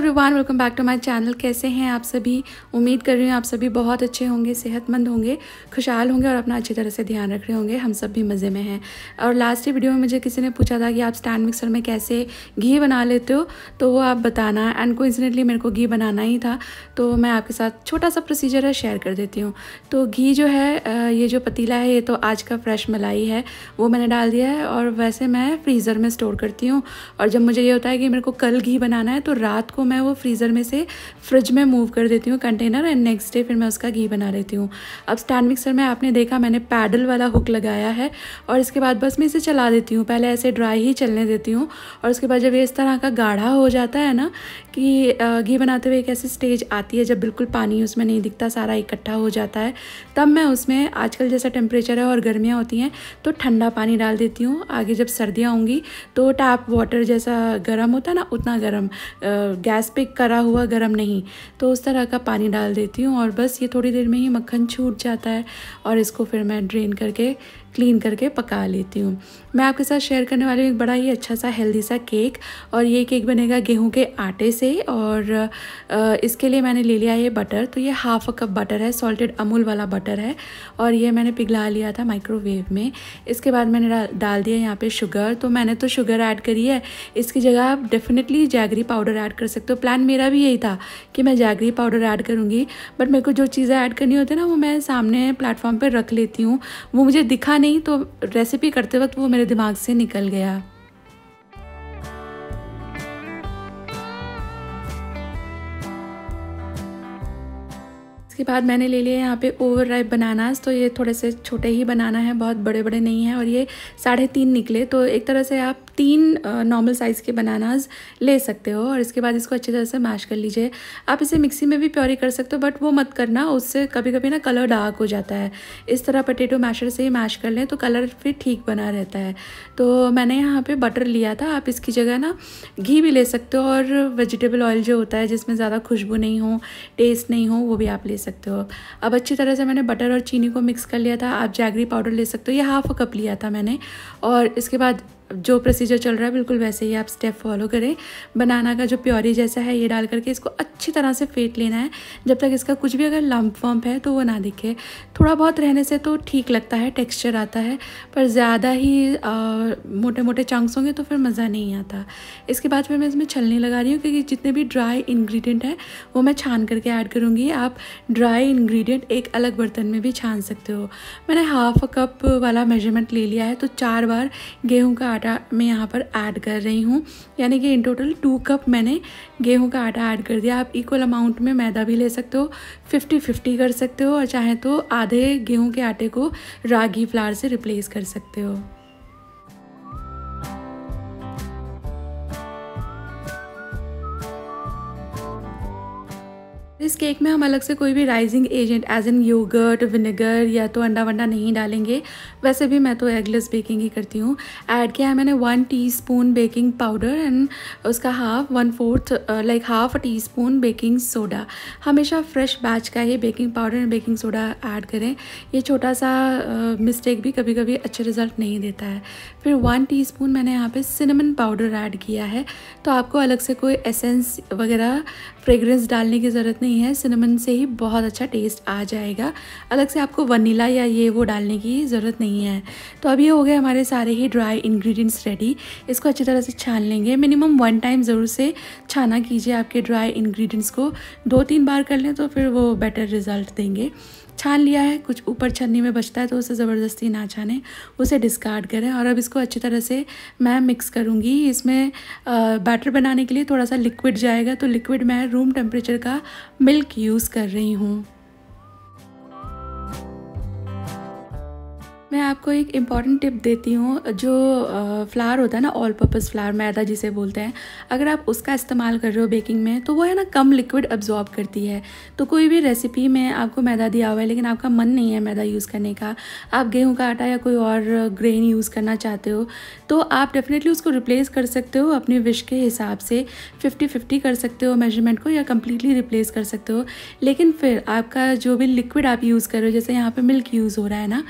everyone welcome back to my channel कैसे हैं आप सभी उम्मीद कर रही हूँ आप सभी बहुत अच्छे होंगे सेहतमंद होंगे खुशहाल होंगे और अपना अच्छी तरह से ध्यान रख रहे होंगे हम सब भी मज़े में हैं और लास्ट ही वीडियो में मुझे किसी ने पूछा था कि आप स्टैंड मिक्सर में कैसे घी बना लेते हो तो वो आप बताना एंड को इंसिडेंटली मेरे को घी बनाना ही था तो मैं आपके साथ छोटा सा प्रोसीजर है शेयर कर देती हूँ तो घी जो है ये जो पतीला है ये तो आज का फ्रेश मलाई है वो मैंने डाल दिया है और वैसे मैं फ्रीज़र में स्टोर करती हूँ और जब मुझे ये होता है कि मेरे को कल घी बनाना है तो रात को मैं वो फ्रीज़र में से फ्रिज में मूव कर देती हूँ कंटेनर एंड नेक्स्ट डे फिर मैं उसका घी बना लेती हूँ अब स्टैंड मिक्सर में आपने देखा मैंने पैडल वाला हुक लगाया है और इसके बाद बस मैं इसे चला देती हूँ पहले ऐसे ड्राई ही चलने देती हूँ और उसके बाद जब ये इस तरह का गाढ़ा हो जाता है ना कि घी बनाते हुए एक ऐसी स्टेज आती है जब बिल्कुल पानी उसमें नहीं दिखता सारा इकट्ठा हो जाता है तब मैं उसमें आजकल जैसा टेम्परेचर है और गर्मियाँ होती हैं तो ठंडा पानी डाल देती हूँ आगे जब सर्दियाँ होंगी तो टैप वाटर जैसा गर्म होता है ना उतना गर्म गैस गैस पे करा हुआ गर्म नहीं तो उस तरह का पानी डाल देती हूँ और बस ये थोड़ी देर में ही मक्खन छूट जाता है और इसको फिर मैं ड्रेन करके क्लीन करके पका लेती हूँ मैं आपके साथ शेयर करने वाली हूँ एक बड़ा ही अच्छा सा हेल्दी सा केक और ये केक बनेगा गेहूँ के आटे से और इसके लिए मैंने ले लिया ये बटर तो ये हाफ अ कप बटर है सॉल्टेड अमूल वाला बटर है और ये मैंने पिघला लिया था माइक्रोवेव में इसके बाद मैंने डाल दिया यहाँ पर शुगर तो मैंने तो शुगर ऐड करी है इसकी जगह आप डेफिनेटली जैगरी पाउडर ऐड कर सकते हो प्लान मेरा भी यही था कि मैं जैगरी पाउडर ऐड करूँगी बट मेरे को जो चीज़ें ऐड करनी होती है ना वो मैं सामने प्लेटफॉर्म पर रख लेती हूँ वो मुझे दिखा नहीं तो रेसिपी करते वक्त वो मेरे दिमाग से निकल गया इसके बाद मैंने ले लिए यहाँ पे ओवर राइप बनानास तो ये थोड़े से छोटे ही बनाना है बहुत बड़े बड़े नहीं हैं और ये साढ़े तीन निकले तो एक तरह से आप तीन नॉर्मल साइज़ के बनानाज ले सकते हो और इसके बाद इसको अच्छी तरह से मैश कर लीजिए आप इसे मिक्सी में भी प्योरी कर सकते हो बट वो मत करना उससे कभी कभी ना कलर डार्क हो जाता है इस तरह पटेटो मैशर से ही मैश कर लें तो कलर फिर ठीक बना रहता है तो मैंने यहाँ पे बटर लिया था आप इसकी जगह ना घी भी ले सकते हो और वेजिटेबल ऑयल जो होता है जिसमें ज़्यादा खुशबू नहीं हो टेस्ट नहीं हो वो भी आप ले सकते हो अब अच्छी तरह से मैंने बटर और चीनी को मिक्स कर लिया था आप जैगरी पाउडर ले सकते हो ये हाफ अ कप लिया था मैंने और इसके बाद जो प्रोसीजर चल रहा है बिल्कुल वैसे ही आप स्टेप फॉलो करें बनाना का जो प्योरी जैसा है ये डाल करके इसको अच्छी तरह से फेंट लेना है जब तक इसका कुछ भी अगर लम्प वम्प है तो वो ना दिखे थोड़ा बहुत रहने से तो ठीक लगता है टेक्स्चर आता है पर ज़्यादा ही आ, मोटे मोटे चंक्स होंगे तो फिर मज़ा नहीं आता इसके बाद फिर मैं इसमें छलनी लगा रही हूँ क्योंकि जितने भी ड्राई इन्ग्रीडियंट हैं वो मैं छान करके ऐड करूँगी आप ड्राई इन्ग्रीडियंट एक अलग बर्तन में भी छान सकते हो मैंने हाफ अ कप वाला मेजरमेंट ले लिया है तो चार बार गेहूँ का आटा मैं यहाँ पर ऐड कर रही हूँ यानी कि इन टोटल टू कप मैंने गेहूँ का आटा ऐड कर दिया आप इक्वल अमाउंट में मैदा भी ले सकते हो फिफ्टी फिफ्टी कर सकते हो और चाहे तो आधे गेहूँ के आटे को रागी फ्लावर से रिप्लेस कर सकते हो इस केक में हम अलग से कोई भी raising agent as in yogurt vinegar या तो अंडा वंडा नहीं डालेंगे वैसे भी मैं तो एगलेस बेकिंग ही करती हूँ ऐड किया है मैंने one teaspoon baking powder and उसका half one fourth like half teaspoon baking soda हमेशा फ्रेश बैच का ही baking powder and baking soda add करें ये छोटा सा मिस्टेक uh, भी कभी कभी अच्छे रिजल्ट नहीं देता है फिर वन टी मैंने यहाँ पर सिनेमन पाउडर ऐड किया है तो आपको अलग से कोई एसेंस वगैरह फ्रेगरेंस डालने की ज़रूरत नहीं है नहीं है सिनेमन से ही बहुत अच्छा टेस्ट आ जाएगा अलग से आपको वनीला या ये वो डालने की ज़रूरत नहीं है तो अब ये हो गए हमारे सारे ही ड्राई इन्ग्रीडियंट्स रेडी इसको अच्छी तरह से छान लेंगे मिनिमम वन टाइम ज़रूर से छाना कीजिए आपके ड्राई इन्ग्रीडियंट्स को दो तीन बार कर लें तो फिर वो बेटर रिज़ल्ट देंगे छान लिया है कुछ ऊपर छन्नी में बचता है तो उसे ज़बरदस्ती ना छाने उसे डिस्कार्ड करें और अब इसको अच्छी तरह से मैं मिक्स करूँगी इसमें बैटर बनाने के लिए थोड़ा सा लिक्विड जाएगा तो लिक्विड मैं रूम टेम्परेचर का मिल्क यूज़ कर रही हूँ मैं आपको एक इम्पॉर्टेंट टिप देती हूँ जो फ्लावर होता है ना ऑल पर्पज़ फ्लावर मैदा जिसे बोलते हैं अगर आप उसका इस्तेमाल कर रहे हो बेकिंग में तो वो है ना कम लिक्विड अब्जॉर्ब करती है तो कोई भी रेसिपी में आपको मैदा दिया हुआ है लेकिन आपका मन नहीं है मैदा यूज़ करने का आप गेहूँ का आटा या कोई और ग्रेन यूज़ करना चाहते हो तो आप डेफिनेटली उसको रिप्लेस कर सकते हो अपनी विश के हिसाब से फिफ्टी फिफ्टी कर सकते हो मेजरमेंट को या कम्प्लीटली रिप्लेस कर सकते हो लेकिन फिर आपका जो भी लिक्विड आप यूज़ कर रहे हो जैसे यहाँ पर मिल्क यूज़ हो रहा है ना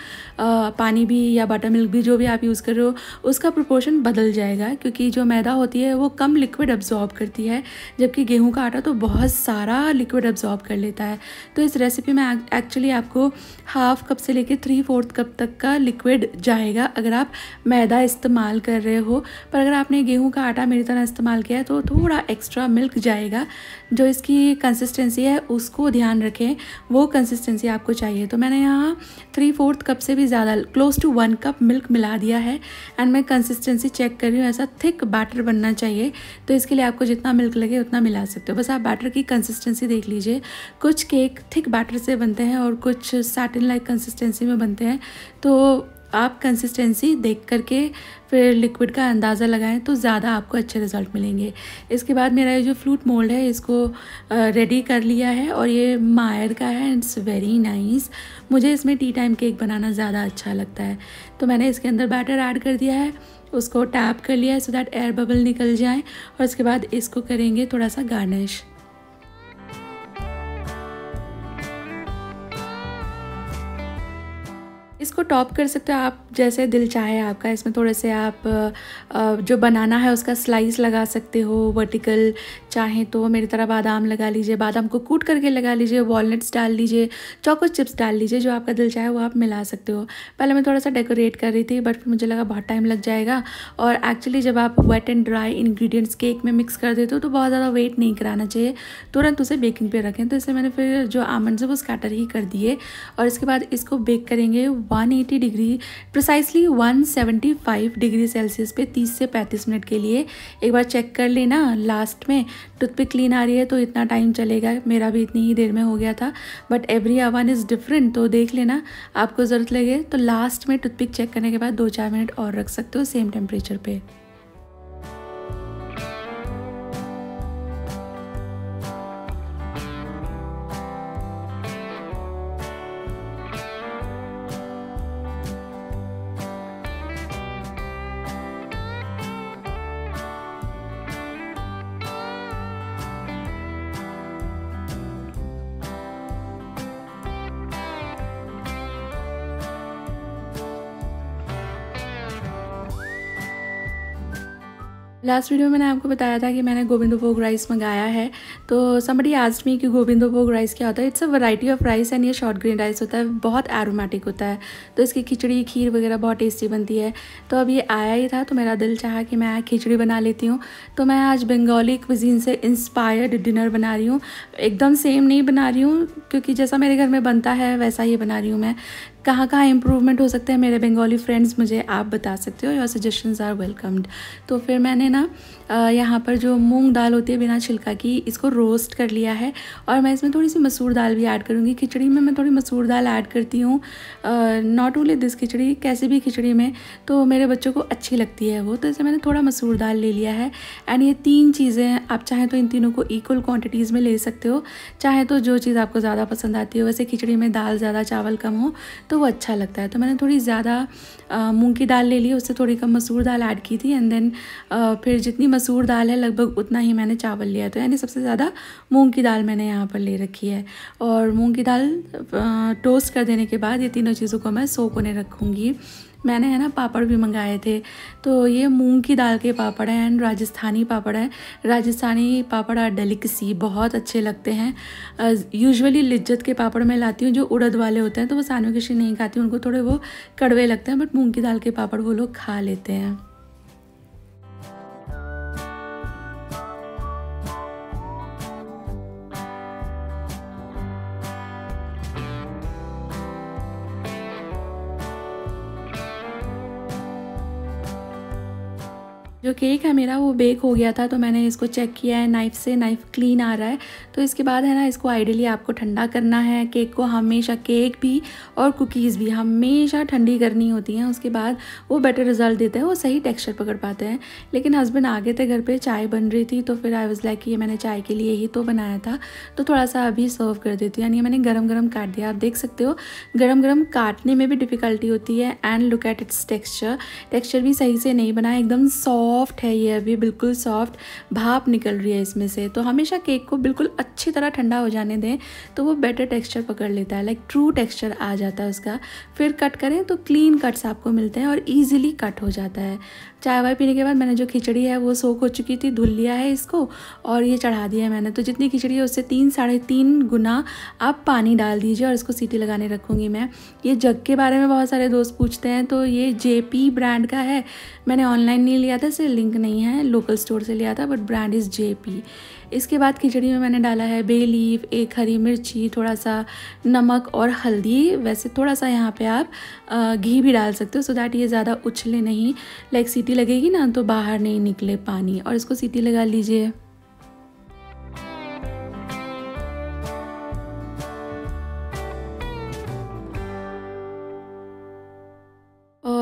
पानी भी या बटर मिल्क भी जो भी आप यूज़ कर रहे हो उसका प्रोपोर्शन बदल जाएगा क्योंकि जो मैदा होती है वो कम लिक्विड अब्जॉर्ब करती है जबकि गेहूँ का आटा तो बहुत सारा लिक्विड अब्जॉर्ब कर लेता है तो इस रेसिपी में एक्चुअली आपको हाफ कप से लेकर थ्री फोर्थ कप तक का लिक्विड जाएगा अगर आप मैदा इस्तेमाल कर रहे हो पर अगर आपने गेहूँ का आटा मेरी तरह इस्तेमाल किया है तो थोड़ा एक्स्ट्रा मिल्क जाएगा जो इसकी कंसिस्टेंसी है उसको ध्यान रखें वो कंसिस्टेंसी आपको चाहिए तो मैंने यहाँ थ्री फोर्थ कप से भी ज़्यादा close to one cup milk मिला दिया है एंड मैं कंसिस्टेंसी चेक कर रही हूँ ऐसा थिक बैटर बनना चाहिए तो इसके लिए आपको जितना मिल्क लगे उतना मिला सकते हो बस आप बैटर की कंसिस्टेंसी देख लीजिए कुछ केक थिक बैटर से बनते हैं और कुछ सैटिन लाइक कंसिस्टेंसी में बनते हैं तो आप कंसिस्टेंसी देख करके फिर लिक्विड का अंदाज़ा लगाएं तो ज़्यादा आपको अच्छे रिजल्ट मिलेंगे इसके बाद मेरा ये जो फ्लूट मोल्ड है इसको रेडी कर लिया है और ये मायर का है इट्स वेरी नाइस मुझे इसमें टी टाइम केक बनाना ज़्यादा अच्छा लगता है तो मैंने इसके अंदर बैटर ऐड कर दिया है उसको टैप कर लिया है सो दैट एयर बबल निकल जाए और उसके बाद इसको करेंगे थोड़ा सा गार्निश इसको टॉप कर सकते हो आप जैसे दिल चाहे आपका इसमें थोड़े से आप जो बनाना है उसका स्लाइस लगा सकते हो वर्टिकल चाहे तो मेरी तरह बादाम लगा लीजिए बादाम को कूट करके लगा लीजिए वॉलनट्स डाल लीजिए चौको चिप्स डाल लीजिए जो आपका दिल चाहे वो आप मिला सकते हो पहले मैं थोड़ा सा डेकोरेट कर रही थी बट फिर मुझे लगा बहुत टाइम लग जाएगा और एक्चुअली जब आप wet and dry ingredients cake में मिक्स कर देते हो तो बहुत ज़्यादा वेट नहीं कराना चाहिए तुरंत उसे बेकिंग पे रखें तो इससे मैंने फिर जो आमंड है वो स्कैटर ही कर दिए और इसके बाद इसको बेक करेंगे 180 डिग्री प्रिसाइसली 175 डिग्री सेल्सियस पे 30 से 35 मिनट के लिए एक बार चेक कर लेना लास्ट में टूथपिक क्लीन आ रही है तो इतना टाइम चलेगा मेरा भी इतनी ही देर में हो गया था but every oven is different तो देख लेना आपको ज़रूरत लगे तो लास्ट में टूथपिक चेक करने के बाद दो चार मिनट और रख सकते हो सेम टेम्परेचर पर लास्ट वीडियो में मैंने आपको बताया था कि मैंने गोविंदो भोग राइस मंगाया है तो समी आस्ट मी कि गोविंदो भोग राइस क्या होता है it's a variety of rice and ये शॉर्ट ग्रीन राइस होता है बहुत एरोमेटिक होता है तो इसकी खिचड़ी खीर वगैरह बहुत टेस्टी बनती है तो अब ये आया ही था तो मेरा दिल चाह कि मैं खिचड़ी बना लेती हूँ तो मैं आज बंगाली क्विजीन से इंस्पायर्ड डिनर बना रही हूँ एकदम सेम नहीं बना रही हूँ क्योंकि जैसा मेरे घर में बनता है वैसा ही बना रही हूँ मैं कहाँ कहाँ इम्प्रूवमेंट हो सकता है मेरे बंगाली फ्रेंड्स मुझे आप बता सकते हो योर सजेशंस आर वेलकम्ड तो फिर मैंने ना यहाँ पर जो मूंग दाल होती है बिना छिलका की इसको रोस्ट कर लिया है और मैं इसमें थोड़ी सी मसूर दाल भी ऐड करूँगी खिचड़ी में मैं थोड़ी मसूर दाल ऐड करती हूँ नॉट ओनली दिस खिचड़ी कैसी भी खिचड़ी में तो मेरे बच्चों को अच्छी लगती है वो तो इसे मैंने थोड़ा मसूर दाल ले लिया है एंड ये तीन चीज़ें आप चाहें तो इन तीनों को इक्वल क्वान्टिटीज़ में ले सकते हो चाहे तो जो चीज़ आपको ज़्यादा पसंद आती हो वैसे खिचड़ी में दाल ज़्यादा चावल कम हो तो वो अच्छा लगता है तो मैंने थोड़ी ज़्यादा मूंग की दाल ले ली उससे थोड़ी कम मसूर दाल ऐड की थी एंड देन फिर जितनी मसूर दाल है लगभग उतना ही मैंने चावल लिया तो यानी सबसे ज़्यादा मूंग की दाल मैंने यहाँ पर ले रखी है और मूंग की दाल टोस्ट कर देने के बाद ये तीनों चीज़ों को मैं सोख होने रखूँगी मैंने है ना पापड़ भी मंगाए थे तो ये मूंग की दाल के पापड़ हैं एंड राजस्थानी पापड़ हैं राजस्थानी पापड़ आर डेलिकसी बहुत अच्छे लगते हैं यूजुअली लिज्जत के पापड़ मैं लाती हूँ जो उड़द वाले होते हैं तो वो सानवी किशी नहीं खाती उनको थोड़े वो कड़वे लगते हैं बट मूँग की दाल के पापड़ वो लोग खा लेते हैं जो केक है मेरा वो बेक हो गया था तो मैंने इसको चेक किया है नाइफ़ से नाइफ़ क्लीन आ रहा है तो इसके बाद है ना इसको आइडियली आपको ठंडा करना है केक को हमेशा केक भी और कुकीज़ भी हमेशा ठंडी करनी होती हैं उसके बाद वो बेटर रिजल्ट देते हैं वो सही टेक्स्चर पकड़ पाते हैं लेकिन हस्बैंड आ गए थे घर पर चाय बन रही थी तो फिर आई वॉज़ लाइक ये मैंने चाय के लिए ही तो बनाया था तो थोड़ा सा अभी सर्व कर देती हूँ यानी मैंने गर्म गर्म काट दिया आप देख सकते हो गर्म गर्म काटने में भी डिफ़िकल्टी होती है and look at its texture texture भी सही से नहीं बना एकदम सॉफ्ट सॉफ्ट है ये अभी बिल्कुल सॉफ्ट भाप निकल रही है इसमें से तो हमेशा केक को बिल्कुल अच्छी तरह ठंडा हो जाने दें तो वो बेटर टेक्स्चर पकड़ लेता है लाइक ट्रू टेक्स्चर आ जाता है उसका फिर कट करें तो क्लीन कट्स आपको मिलते हैं और ईजिली कट हो जाता है चाय वाय पीने के बाद मैंने जो खिचड़ी है वो सोख हो चुकी थी धुल लिया है इसको और ये चढ़ा दिया है मैंने तो जितनी खिचड़ी है उससे तीन साढ़े तीन गुना आप पानी डाल दीजिए और इसको सीटी लगाने रखूँगी मैं ये जग के बारे में बहुत सारे दोस्त पूछते हैं तो ये जे ब्रांड का है मैंने ऑनलाइन नहीं लिया था इसे लिंक नहीं है लोकल स्टोर से लिया था बट ब्रांड इज़ जे इसके बाद खिचड़ी में मैंने डाला है बे लीफ एक हरी मिर्ची थोड़ा सा नमक और हल्दी वैसे थोड़ा सा यहाँ पे आप घी भी डाल सकते हो सो दैट ये ज़्यादा उछले नहीं लाइक सीटी लगेगी ना तो बाहर नहीं निकले पानी और इसको सीटी लगा लीजिए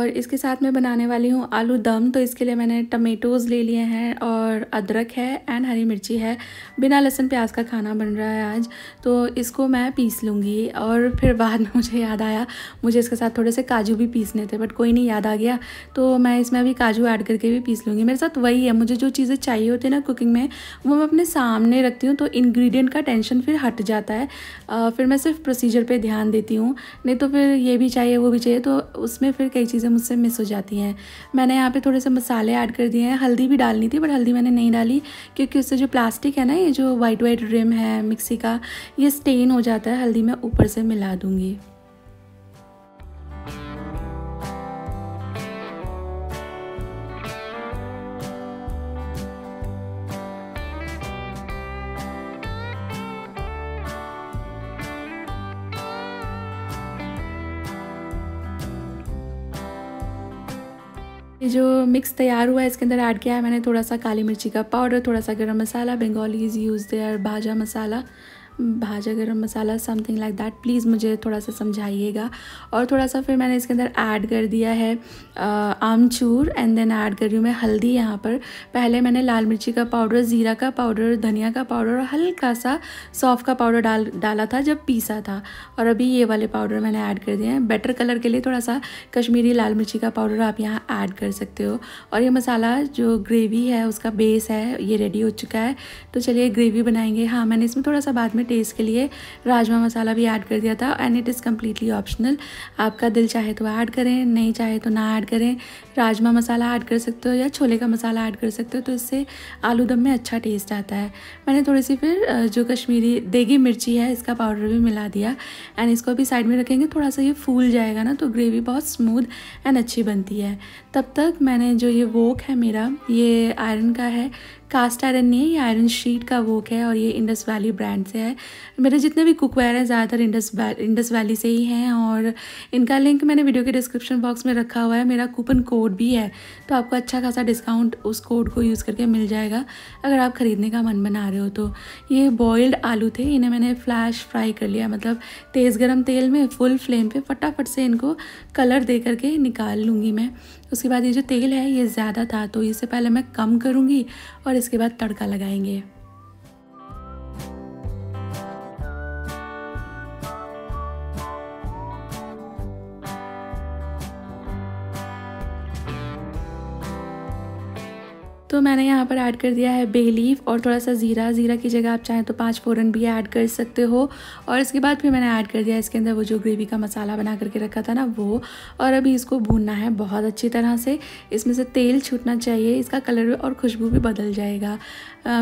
और इसके साथ मैं बनाने वाली हूँ आलू दम तो इसके लिए मैंने टमेटोज़ ले लिए हैं और अदरक है एंड हरी मिर्ची है बिना लहसुन प्याज का खाना बन रहा है आज तो इसको मैं पीस लूँगी और फिर बाद में मुझे याद आया मुझे इसके साथ थोड़े से काजू भी पीसने थे बट कोई नहीं याद आ गया तो मैं इसमें अभी काजू ऐड करके भी पीस लूँगी मेरे साथ वही है मुझे जो चीज़ें चाहिए होती है ना कुकिंग में वो मैं अपने सामने रखती हूँ तो इन्ग्रीडियंट का टेंशन फिर हट जाता है फिर मैं सिर्फ प्रोसीजर पर ध्यान देती हूँ नहीं तो फिर ये भी चाहिए वो भी चाहिए तो उसमें फिर कई चीज़ें मुझसे मिस हो जाती हैं मैंने यहाँ पे थोड़े से मसाले ऐड कर दिए हैं हल्दी भी डालनी थी बट हल्दी मैंने नहीं डाली क्योंकि उससे जो प्लास्टिक है ना ये जो वाइट वाइट रिम है मिक्सी का ये स्टेन हो जाता है हल्दी मैं ऊपर से मिला दूँगी ये जो मिक्स तैयार हुआ है इसके अंदर ऐड किया है मैंने थोड़ा सा काली मिर्ची का पाउडर थोड़ा सा गरम मसाला Bengalis use their bhaja masala bhaja garam masala something like that please मुझे थोड़ा सा समझाइएगा और थोड़ा सा फिर मैंने इसके अंदर ऐड कर दिया है uh, आमचूर एंड देन ऐड कर रही हूँ मैं हल्दी यहाँ पर पहले मैंने लाल मिर्ची का पाउडर ज़ीरा का पाउडर धनिया का पाउडर और हल्का सा सौफ़ का पाउडर डाल डाला था जब पीसा था और अभी ये वाले पाउडर मैंने ऐड कर दिए हैं बेटर कलर के लिए थोड़ा सा कश्मीरी लाल मिर्ची का पाउडर आप यहाँ ऐड कर सकते हो और ये मसाला जो ग्रेवी है उसका बेस है ये रेडी हो चुका है तो चलिए ग्रेवी बनाएंगे हाँ मैंने इसमें थोड़ा सा बाद में टेस्ट के लिए राजमा मसाला भी ऐड कर दिया था and it is completely optional आपका दिल चाहे तो ऐड करें नहीं चाहे तो ना ऐड करें राजमा मसाला ऐड कर सकते हो या छोले का मसाला ऐड कर सकते हो तो इससे आलू दम में अच्छा टेस्ट आता है मैंने थोड़ी सी फिर जो कश्मीरी देगी मिर्ची है इसका पाउडर भी मिला दिया एंड इसको भी साइड में रखेंगे थोड़ा सा ये फूल जाएगा ना तो ग्रेवी बहुत स्मूद एंड अच्छी बनती है तब तक मैंने जो ये वोक है मेरा ये आयरन का है कास्ट आयरन नहीं है ये आयरन शीट का वोक है और ये इंडस वैली ब्रांड से है मेरे जितने भी कुकवेयर हैं ज़्यादातर इंडस इंडस वैली से ही हैं और इनका लिंक मैंने वीडियो के डिस्क्रिप्शन बॉक्स में रखा हुआ है मेरा कूपन कोड भी है तो आपको अच्छा खासा डिस्काउंट उस कोड को यूज़ करके मिल जाएगा अगर आप ख़रीदने का मन बना रहे हो तो ये बॉयल्ड आलू थे इन्हें मैंने फ्लैश फ्राई कर लिया मतलब तेज़ गर्म तेल में फुल फ्लेम पर फटाफट से इनको कलर दे करके निकाल लूँगी मैं उसके बाद ये जो तेल है ये ज़्यादा था तो इससे पहले मैं कम करूँगी और इसके बाद तड़का लगाएंगे तो मैंने यहाँ पर ऐड कर दिया है बेलीफ और थोड़ा सा ज़ीरा ज़ीरा की जगह आप चाहें तो पाँच फ़ौरन भी ऐड कर सकते हो और इसके बाद फिर मैंने ऐड कर दिया इसके अंदर वो जो ग्रेवी का मसाला बना करके रखा था ना वो और अभी इसको भूनना है बहुत अच्छी तरह से इसमें से तेल छूटना चाहिए इसका कलर और खुशबू भी बदल जाएगा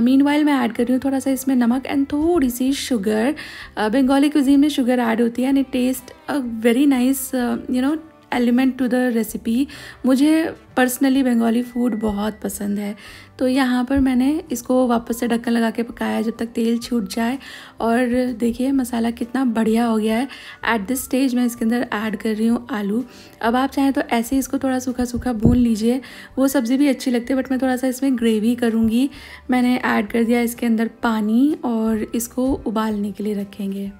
मीन uh, मैं ऐड कर रही हूँ थोड़ा सा इसमें नमक एंड थोड़ी सी शुगर बंगाली क्विजीन में शुगर ऐड होती है and taste a very nice you know element to the recipe मुझे पर्सनली बंगाली फूड बहुत पसंद है तो यहाँ पर मैंने इसको वापस से ढक्कन लगा के पकाया जब तक तेल छूट जाए और देखिए मसाला कितना बढ़िया हो गया है एट दिस स्टेज मैं इसके अंदर ऐड कर रही हूँ आलू अब आप चाहें तो ऐसे ही इसको थोड़ा सूखा सूखा भून लीजिए वो सब्ज़ी भी अच्छी लगती है बट मैं थोड़ा सा इसमें ग्रेवी करूँगी मैंने ऐड कर दिया इसके अंदर पानी और इसको उबालने के लिए रखेंगे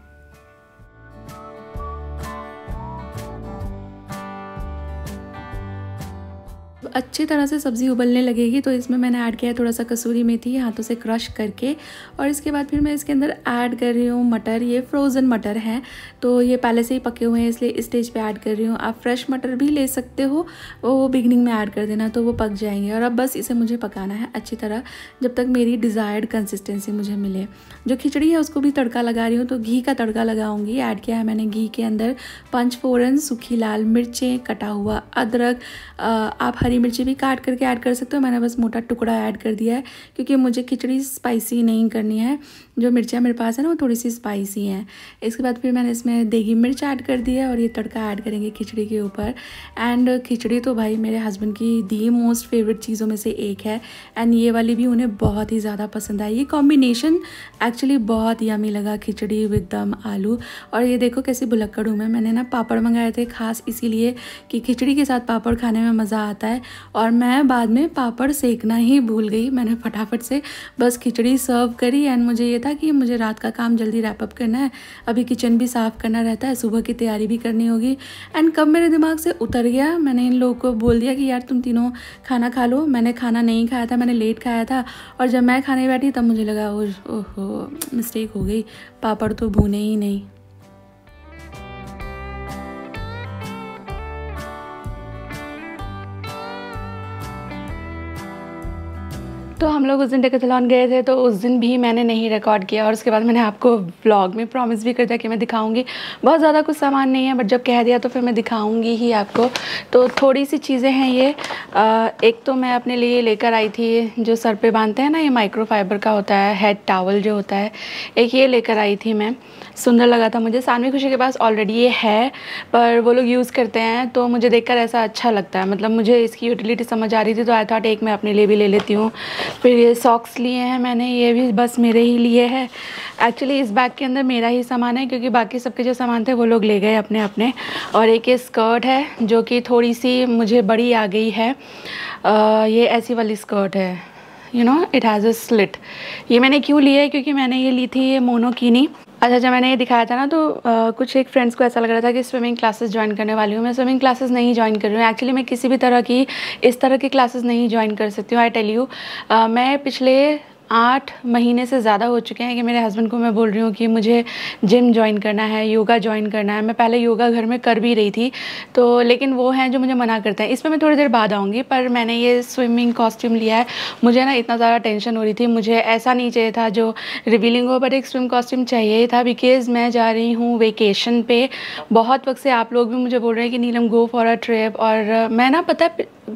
अच्छी तरह से सब्ज़ी उबलने लगेगी तो इसमें मैंने ऐड किया है थोड़ा सा कसूरी मेथी हाथों से क्रश करके और इसके बाद फिर मैं इसके अंदर ऐड कर रही हूँ मटर ये फ्रोज़न मटर है तो ये पहले से ही पके हुए हैं इसलिए स्टेज पे ऐड कर रही हूँ आप फ्रेश मटर भी ले सकते हो वो बिगनिंग में ऐड कर देना तो वो पक जाएंगे और अब बस इसे मुझे पकाना है अच्छी तरह जब तक मेरी डिज़ायर्ड कंसिस्टेंसी मुझे मिले जो खिचड़ी है उसको भी तड़का लगा रही हूँ तो घी का तड़का लगाऊंगी ऐड किया है मैंने घी के अंदर पंचफोरन सूखी लाल मिर्चें कटा हुआ अदरक आप हरी मिर्ची भी काट करके ऐड कर सकते हो मैंने बस मोटा टुकड़ा ऐड कर दिया है क्योंकि मुझे खिचड़ी स्पाइसी नहीं करनी है जो मिर्चियाँ मेरे पास है ना वो थोड़ी सी स्पाइसी हैं इसके बाद फिर मैंने इसमें देगी मिर्च ऐड कर दी है और ये तड़का ऐड करेंगे खिचड़ी के ऊपर एंड खिचड़ी तो भाई मेरे हस्बैंड की दी मोस्ट फेवरेट चीज़ों में से एक है एंड ये वाली भी उन्हें बहुत ही ज़्यादा पसंद आई ये कॉम्बिनेशन एक्चुअली बहुत यमी लगा खिचड़ी विद दम आलू और ये देखो कैसी बुलक्कड़ हूँ मैं मैंने ना पापड़ मंगाए थे खास इसीलिए कि खिचड़ी के साथ पापड़ खाने में मज़ा आता है और मैं बाद में पापड़ सेकना ही भूल गई मैंने फटाफट से बस खिचड़ी सर्व करी एंड मुझे ये था कि मुझे रात का काम जल्दी रैपअप करना है अभी किचन भी साफ़ करना रहता है सुबह की तैयारी भी करनी होगी एंड कब मेरे दिमाग से उतर गया मैंने इन लोगों को बोल दिया कि यार तुम तीनों खाना खा लो मैंने खाना नहीं खाया था मैंने लेट खाया था और जब मैं खाने बैठी तब मुझे लगा ओह ओहो मिस्टेक हो गई पापड़ तो भुने ही नहीं तो हम लोग उस दिन डेकेथलॉन गए थे तो उस दिन भी मैंने नहीं रिकॉर्ड किया और उसके बाद मैंने आपको ब्लॉग में प्रॉमिस भी कर दिया कि मैं दिखाऊंगी बहुत ज़्यादा कुछ सामान नहीं है बट जब कह दिया तो फिर मैं दिखाऊंगी ही आपको तो थोड़ी सी चीज़ें हैं ये आ, एक तो मैं अपने लिए लेकर आई थी जो सर पर बांधते हैं ना ये माइक्रोफाइबर का होता है हेड टावल जो होता है एक ये लेकर आई थी मैं सुंदर लगा था मुझे सानवी खुशी के पास ऑलरेडी ये है पर वो लोग यूज़ करते हैं तो मुझे देखकर ऐसा अच्छा लगता है मतलब मुझे इसकी यूटिलिटी समझ आ रही थी तो आई थॉट एक मैं अपने लिए भी ले लेती हूँ फिर ये सॉक्स लिए हैं मैंने ये भी बस मेरे ही लिए है एक्चुअली इस बैग के अंदर मेरा ही सामान है क्योंकि बाकी सबके जो सामान थे वो लोग ले गए अपने अपने और एक ये स्कर्ट है जो कि थोड़ी सी मुझे बड़ी आ गई है आ, ये ऐसी वाली स्कर्ट है you know it has a slit ये मैंने क्यों लिया है क्योंकि मैंने ये ली थी ये मोनोकिनी अच्छा जब अच्छा, मैंने ये दिखाया था ना तो आ, कुछ एक फ्रेंड्स को ऐसा लग रहा था कि स्विमिंग क्लासेस ज्वाइन करने वाली हूँ मैं स्विमिंग क्लासेस नहीं ज्वाइन कर रही हूँ एक्चुअली मैं किसी भी तरह की इस तरह की क्लासेस नहीं ज्वाइन कर सकती हूँ आई टेल यू मैं पिछले आठ महीने से ज़्यादा हो चुके हैं कि मेरे हस्बैंड को मैं बोल रही हूँ कि मुझे जिम ज्वाइन करना है योगा ज्वाइन करना है मैं पहले योगा घर में कर भी रही थी तो लेकिन वो हैं जो मुझे मना करते हैं इस पर मैं थोड़ी देर बाद आऊँगी पर मैंने ये स्विमिंग कॉस्ट्यूम लिया है मुझे ना इतना ज़्यादा टेंशन हो रही थी मुझे ऐसा नहीं चाहिए था जो रिवीलिंग हो बट एक स्विम कॉस्ट्यूम चाहिए ही था बिकॉज़ मैं जा रही हूँ वेकेशन पर बहुत वक्त से आप लोग भी मुझे बोल रहे हैं कि नीलम गो फॉर अ ट्रिप और मैं ना पता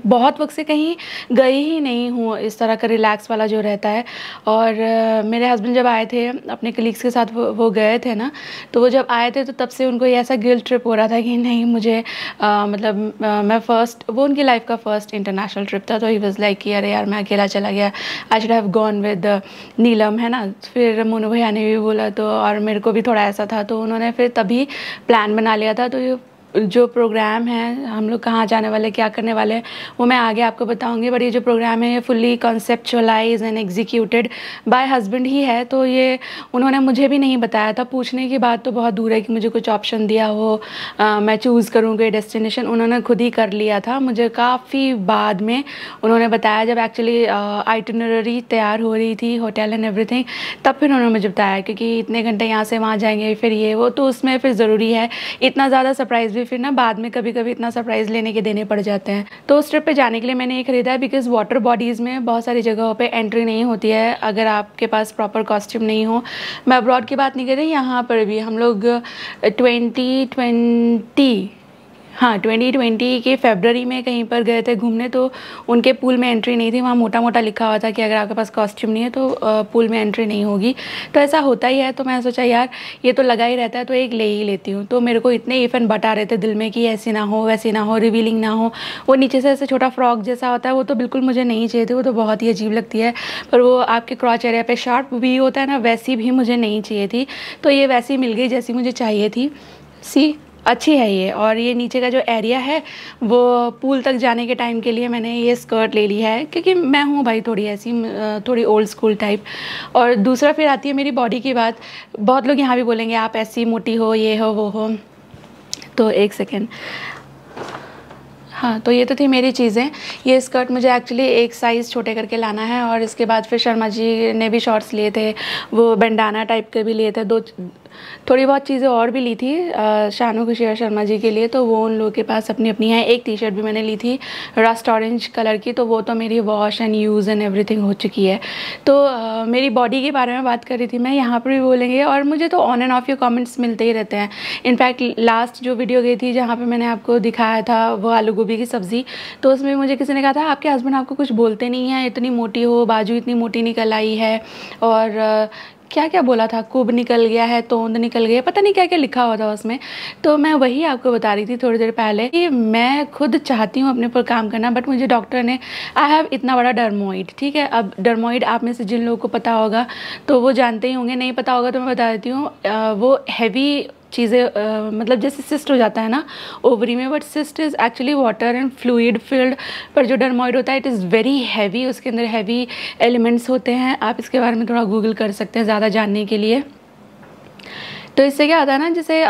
बहुत वक्त से कहीं गई ही नहीं हूँ इस तरह का रिलैक्स वाला जो रहता है और मेरे हस्बैंड जब आए थे अपने कलीग्स के साथ वो, गए थे ना तो वो जब आए थे तो तब से उनको ये ऐसा गिल ट्रिप हो रहा था कि नहीं मुझे आ, मतलब आ, मैं फ़र्स्ट वो उनकी लाइफ का फ़र्स्ट इंटरनेशनल ट्रिप था तो ही वॉज़ लाइक कि अरे यार मैं अकेला चला गया I should have gone with Neelam है ना फिर मोनू भैया ने भी बोला तो और मेरे को भी थोड़ा ऐसा था तो उन्होंने फिर तभी प्लान बना लिया था तो जो प्रोग्राम है हम लोग कहाँ जाने वाले क्या करने वाले हैं वो मैं आगे आपको बताऊंगी बट ये जो प्रोग्राम है ये fully conceptualize and executed by husband ही है तो ये उन्होंने मुझे भी नहीं बताया था पूछने की बात तो बहुत दूर है कि मुझे कुछ ऑप्शन दिया हो आ, मैं चूज़ करूँगी डेस्टिनेशन उन्होंने खुद ही कर लिया था मुझे काफ़ी बाद में उन्होंने बताया जब एक्चुअली आइटनरी तैयार हो रही थी होटल एंड एवरीथिंग तब फिर उन्होंने मुझे बताया क्योंकि इतने घंटे यहाँ से वहाँ जाएंगे फिर ये वो तो उसमें फिर ज़रूरी है इतना ज़्यादा सरप्राइज़ भी भी फिर ना बाद में कभी कभी इतना सरप्राइज़ लेने के देने पड़ जाते हैं तो उस ट्रिप पर जाने के लिए मैंने ये खरीदा है बिकॉज वाटर बॉडीज़ में बहुत सारी जगहों पर एंट्री नहीं होती है अगर आपके पास प्रॉपर कॉस्ट्यूम नहीं हो मैं अब्रॉड की बात नहीं कर रही यहाँ पर भी हम लोग ट्वेंटी ट्वेंटी हाँ 2020 के फेबररी में कहीं पर गए थे घूमने तो उनके पूल में एंट्री नहीं थी वहाँ मोटा मोटा लिखा हुआ था कि अगर आपके पास कॉस्ट्यूम नहीं है तो पूल में एंट्री नहीं होगी तो ऐसा होता ही है तो मैंने सोचा यार ये तो लगा ही रहता है तो एक ले ही लेती हूँ तो मेरे को इतने इफ़ बटा रहे थे दिल में कि ऐसी ना हो वैसी ना हो रिवीलिंग ना हो वो नीचे से ऐसे छोटा फ्रॉक जैसा होता है वो तो बिल्कुल मुझे नहीं चाहिए थी वो तो बहुत ही अजीब लगती है पर वो आपके क्रॉच एरिया पर शार्प भी होता है ना वैसी भी मुझे नहीं चाहिए थी तो ये वैसी मिल गई जैसी मुझे चाहिए थी सी अच्छी है ये और ये नीचे का जो एरिया है वो पूल तक जाने के टाइम के लिए मैंने ये स्कर्ट ले ली है क्योंकि मैं हूँ भाई थोड़ी ऐसी थोड़ी ओल्ड स्कूल टाइप और दूसरा फिर आती है मेरी बॉडी की बात बहुत लोग यहाँ भी बोलेंगे आप ऐसी मोटी हो ये हो वो हो तो एक सेकेंड हाँ तो ये तो थी मेरी चीज़ें ये स्कर्ट मुझे एक्चुअली एक साइज़ छोटे करके लाना है और इसके बाद फिर शर्मा जी ने भी शॉर्ट्स लिए थे वो बेंडाना टाइप के भी लिए थे दो थोड़ी बहुत चीज़ें और भी ली थी शानू खुशिया शर्मा जी के लिए तो वो उन लोगों के पास अपनी अपनी है एक टी शर्ट भी मैंने ली थी रस्ट ऑरेंज कलर की तो वो तो मेरी wash and use and everything हो चुकी है तो आ, मेरी बॉडी के बारे में बात कर रही थी मैं यहाँ पर भी बोलेंगे और मुझे तो ऑन एंड ऑफ ये कॉमेंट्स मिलते ही रहते हैं इनफैक्ट लास्ट जो वीडियो गई थी जहाँ पर मैंने आपको दिखाया था वो आलू गोभी की सब्ज़ी तो उसमें मुझे किसी ने कहा था आपके हस्बैंड आपको कुछ बोलते नहीं हैं इतनी मोटी हो बाजू इतनी मोटी निकल आई है और क्या क्या बोला था कुब निकल गया है तोंद निकल गया पता नहीं क्या क्या लिखा हुआ था उसमें तो मैं वही आपको बता रही थी थोड़ी देर पहले कि मैं खुद चाहती हूँ अपने ऊपर काम करना बट मुझे डॉक्टर ने आई हैव इतना बड़ा डरमोइड ठीक है अब डरमोइड आप में से जिन लोगों को पता होगा तो वो जानते ही होंगे नहीं पता होगा तो मैं बता देती हूँ वो हैवी चीज़ें मतलब जैसे सिस्ट हो जाता है ना ओवरी में but cyst is actually water and fluid filled पर जो डरमॉइड होता है इट इज़ वेरी हैवी उसके अंदर हैवी एलिमेंट्स होते हैं आप इसके बारे में थोड़ा गूगल कर सकते हैं ज़्यादा जानने के लिए तो इससे क्या होता है ना जैसे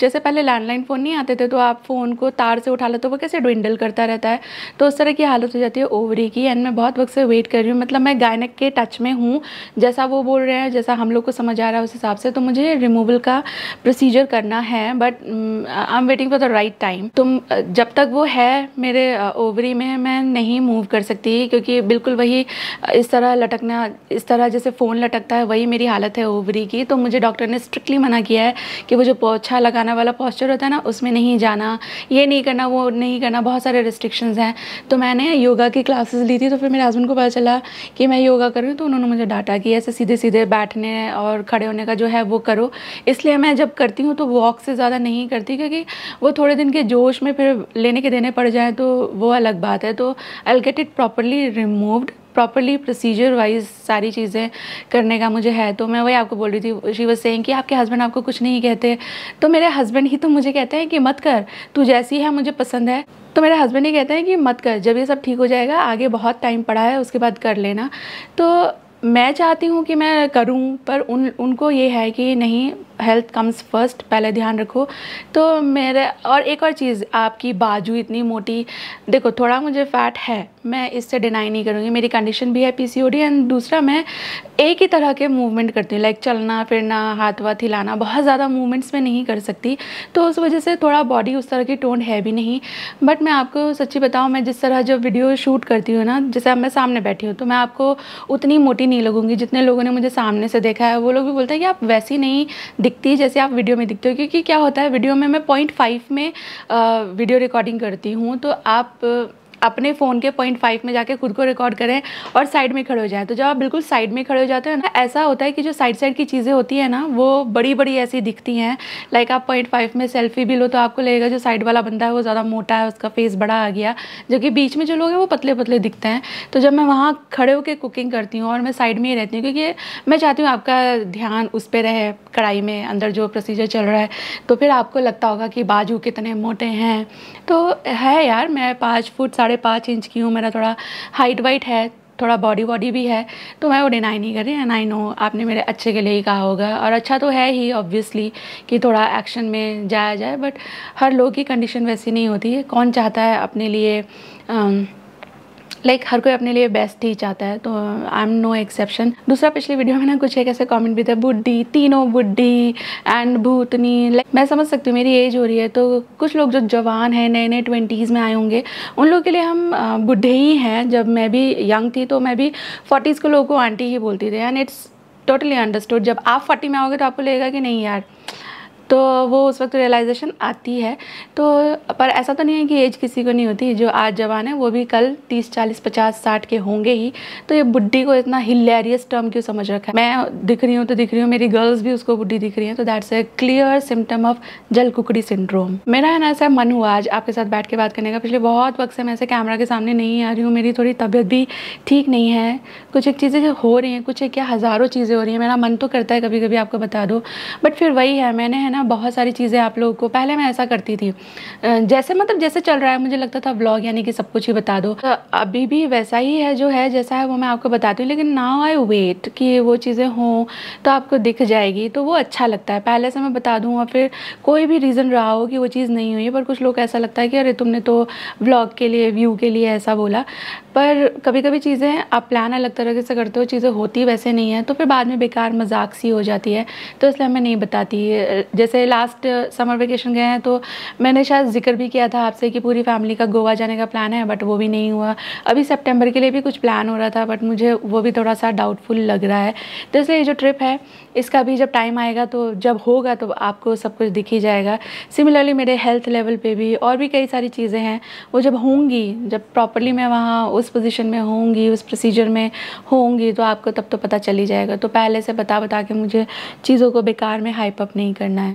जैसे पहले लैंडलाइन फ़ोन नहीं आते थे तो आप फ़ोन को तार से उठा लो तो वो कैसे ड्विंडल करता रहता है तो उस तरह की हालत हो जाती है ओवरी की एंड मैं बहुत वक्त से वेट कर रही हूँ मतलब मैं गायनक के टच में हूँ जैसा वो बोल रहे हैं जैसा हम लोग को समझ आ रहा है उस हिसाब से तो मुझे रिमूवल का प्रोसीजर करना है but I am waiting for the right time तुम जब तक वो है मेरे ओवरी में मैं नहीं मूव कर सकती क्योंकि बिल्कुल वही इस तरह लटकना इस तरह जैसे फ़ोन लटकता है वही मेरी हालत है ओवरी की तो मुझे डॉक्टर ने स्ट्रिक्टली मना किया है कि वो जो पोछा अच्छा लगाना वाला पॉस्चर होता है ना उसमें नहीं जाना ये नहीं करना वो नहीं करना बहुत सारे रिस्ट्रिक्शंस हैं तो मैंने योगा की क्लासेस ली थी तो फिर मेरे हस्बैंड को पता चला कि मैं योगा कर रही हूँ तो उन्होंने मुझे डांटा कि ऐसे सीधे सीधे बैठने और खड़े होने का जो है वो करो इसलिए मैं जब करती हूँ तो वॉक से ज़्यादा नहीं करती क्योंकि वो थोड़े दिन के जोश में फिर लेने के देने पड़ जाएँ तो वो अलग बात है तो I get it properly removed properly procedure wise सारी चीज़ें करने का मुझे है तो मैं वही आपको बोल रही थी शी वॉज सेंग कि आपके हस्बैंड आपको कुछ नहीं कहते तो मेरे हस्बैंड ही तो मुझे कहते हैं कि मत कर तू जैसी है मुझे पसंद है तो मेरे हस्बैंड ही कहते हैं कि मत कर जब ये सब ठीक हो जाएगा आगे बहुत टाइम पड़ा है उसके बाद कर लेना तो मैं चाहती हूँ कि मैं करूँ पर उन उनको ये है कि नहीं हेल्थ कम्स फर्स्ट पहले ध्यान रखो तो मेरे और एक और चीज़ आपकी बाजू इतनी मोटी देखो थोड़ा मुझे फ़ैट है मैं इससे डिनाई नहीं करूँगी मेरी कंडीशन भी है पी एंड दूसरा मैं एक ही तरह के मूवमेंट करती हूँ लाइक चलना फिरना हाथ वाथ हिलाना बहुत ज़्यादा मूवमेंट्स में नहीं कर सकती तो उस वजह से थोड़ा बॉडी उस तरह की टोन है भी नहीं बट मैं आपको सच्ची बताऊँ मैं जिस तरह जब वीडियो शूट करती हूँ ना जैसे अब मैं सामने बैठी हूँ तो मैं आपको उतनी मोटी नहीं लगूंगी जितने लोगों ने मुझे सामने से देखा है वो लोग भी बोलते हैं कि आप वैसी नहीं दिखती है जैसे आप वीडियो में दिखते हो क्योंकि क्या होता है वीडियो में मैं पॉइंट फाइव में वीडियो रिकॉर्डिंग करती हूँ तो आप अपने फ़ोन के पॉइंट फाइव में जाके खुद को रिकॉर्ड करें और साइड में खड़े हो जाएँ तो जब आप बिल्कुल साइड में खड़े हो जाते हैं ना ऐसा होता है कि जो साइड साइड की चीज़ें होती है ना वो बड़ी बड़ी ऐसी दिखती हैं लाइक आप पॉइंट फाइव में सेल्फी भी लो तो आपको लगेगा जो साइड वाला बंदा है वो ज़्यादा मोटा है उसका फेस बड़ा आ गया जबकि बीच में जो लोग हैं वो पतले पतले दिखते हैं तो जब मैं वहाँ खड़े होकर कुकिंग करती हूँ और मैं साइड में ही रहती हूँ क्योंकि मैं चाहती हूँ आपका ध्यान उस पर रहे कढ़ाई में अंदर जो प्रोसीजर चल रहा है तो फिर आपको लगता होगा कि बाजू कितने मोटे हैं तो है यार मैं पाँच फुट साढ़े साढ़े पाँच इंच की हूँ मेरा थोड़ा हाइट वाइट है थोड़ा बॉडी बॉडी भी है तो मैं वो डिनाई नहीं कर रही एंड आई नो आपने मेरे अच्छे के लिए ही कहा होगा और अच्छा तो है ही ऑब्वियसली कि थोड़ा एक्शन में जाया जाए बट हर लोग की कंडीशन वैसी नहीं होती है कौन चाहता है अपने लिए आ, um, लाइक हर कोई अपने लिए बेस्ट ही चाहता है तो आई एम नो एक्सेप्शन दूसरा पिछली वीडियो में ना कुछ एक ऐसे कॉमेंट भी था बुढ़ी तीनों बुढ़ी एंड भूतनी लाइक मैं समझ सकती हूँ मेरी एज हो रही है तो कुछ लोग जो जवान हैं नए नए ट्वेंटीज़ में आए होंगे उन लोगों के लिए हम uh, बुढ़े ही हैं जब मैं भी यंग थी तो मैं भी फोर्टीज़ के लोगों को आंटी ही बोलती थी एंड इट्स टोटली अंडरस्टूड जब आप फोर्टी में आओगे तो आपको लगेगा कि नहीं यार तो वो उस वक्त रियलाइजेशन आती है तो पर ऐसा तो नहीं है कि एज किसी को नहीं होती जो आज जवान है वो भी कल तीस चालीस पचास साठ के होंगे ही तो ये बुढ़ी को इतना हिलेरियस टर्म क्यों समझ रखा है मैं दिख रही हूँ तो दिख रही हूँ मेरी गर्ल्स भी उसको बुढ़ी दिख रही हैं तो that's a clear symptom of जल कुकड़ी सिंड्रोम मेरा है ना ऐसा मन हुआ आज आपके साथ बैठ के बात करने का पिछले बहुत वक्त से मैं ऐसे कैमरा के सामने नहीं आ रही हूँ मेरी थोड़ी तबीयत भी ठीक नहीं है कुछ एक चीज़ें हो रही हैं कुछ एक क्या हज़ारों चीज़ें हो रही हैं मेरा मन तो करता है कभी कभी आपको बता दो बट फिर वही है मैंने है ना ना बहुत सारी चीज़ें आप लोगों को पहले मैं ऐसा करती थी जैसे मतलब जैसे चल रहा है मुझे लगता था ब्लॉग यानी कि सब कुछ ही बता दो तो अभी भी वैसा ही है जो है जैसा है वो मैं आपको बताती हूँ लेकिन नाउ आई वेट कि वो चीज़ें हों तो आपको दिख जाएगी तो वो अच्छा लगता है पहले से मैं बता दूँ और फिर कोई भी रीज़न रहा हो कि वो चीज़ नहीं हुई पर कुछ लोग ऐसा लगता है कि अरे तुमने तो ब्लॉग के लिए व्यू के लिए ऐसा बोला पर कभी कभी चीज़ें आप प्लान अलग तरह से करते हो चीज़ें होती वैसे नहीं है तो फिर बाद में बेकार मजाक सी हो जाती है तो इसलिए हमें नहीं बताती जैसे लास्ट समर वेकेशन गए हैं तो मैंने शायद जिक्र भी किया था आपसे कि पूरी फैमिली का गोवा जाने का प्लान है बट वो भी नहीं हुआ अभी सेप्टेम्बर के लिए भी कुछ प्लान हो रहा था बट मुझे वो भी थोड़ा सा डाउटफुल लग रहा है तो इसलिए ये जो ट्रिप है इसका भी जब टाइम आएगा तो जब होगा तो आपको सब कुछ दिख ही जाएगा सिमिलरली मेरे हेल्थ लेवल पर भी और भी कई सारी चीज़ें हैं वो जब होंगी जब प्रॉपरली मैं वहाँ उस पोजीशन में होंगी उस प्रोसीजर में होंगी तो आपको तब तो पता चल ही जाएगा तो पहले से बता बता के मुझे चीज़ों को बेकार में हाइप अप नहीं करना है